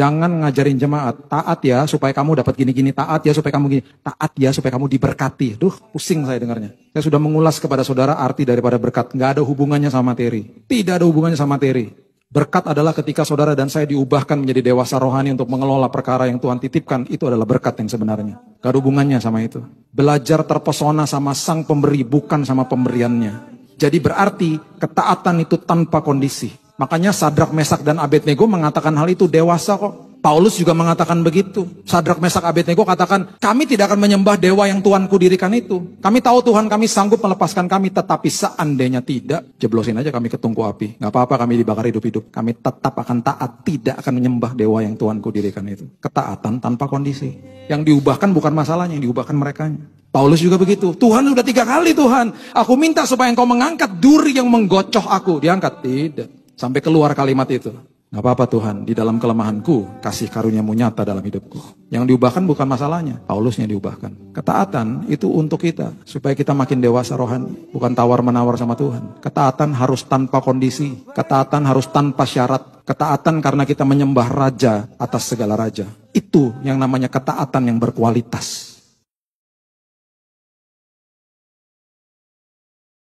Jangan ngajarin jemaat, taat ya supaya kamu dapat gini-gini, taat ya supaya kamu gini, taat ya supaya kamu diberkati. Duh, pusing saya dengarnya. Saya sudah mengulas kepada saudara arti daripada berkat. Nggak ada hubungannya sama materi. Tidak ada hubungannya sama materi. Berkat adalah ketika saudara dan saya diubahkan menjadi dewasa rohani untuk mengelola perkara yang Tuhan titipkan. Itu adalah berkat yang sebenarnya. Gak ada hubungannya sama itu. Belajar terpesona sama sang pemberi, bukan sama pemberiannya. Jadi berarti ketaatan itu tanpa kondisi. Makanya Sadrak, Mesak, dan Abednego mengatakan hal itu dewasa kok. Paulus juga mengatakan begitu. Sadrak, Mesak, Abednego katakan, kami tidak akan menyembah dewa yang Tuhan dirikan itu. Kami tahu Tuhan kami sanggup melepaskan kami, tetapi seandainya tidak, jeblosin aja kami ke api. Gak apa-apa kami dibakar hidup-hidup. Kami tetap akan taat, tidak akan menyembah dewa yang Tuhan dirikan itu. Ketaatan tanpa kondisi. Yang diubahkan bukan masalahnya, yang diubahkan mereka. Paulus juga begitu. Tuhan sudah tiga kali Tuhan. Aku minta supaya engkau mengangkat duri yang menggocoh aku. Diangkat. Tidak. Sampai keluar kalimat itu. Gak apa-apa Tuhan, di dalam kelemahanku, kasih karuniamu nyata dalam hidupku. Yang diubahkan bukan masalahnya, Paulusnya diubahkan. Ketaatan itu untuk kita, supaya kita makin dewasa rohani. Bukan tawar-menawar sama Tuhan. Ketaatan harus tanpa kondisi, ketaatan harus tanpa syarat. Ketaatan karena kita menyembah raja atas segala raja. Itu yang namanya ketaatan yang berkualitas.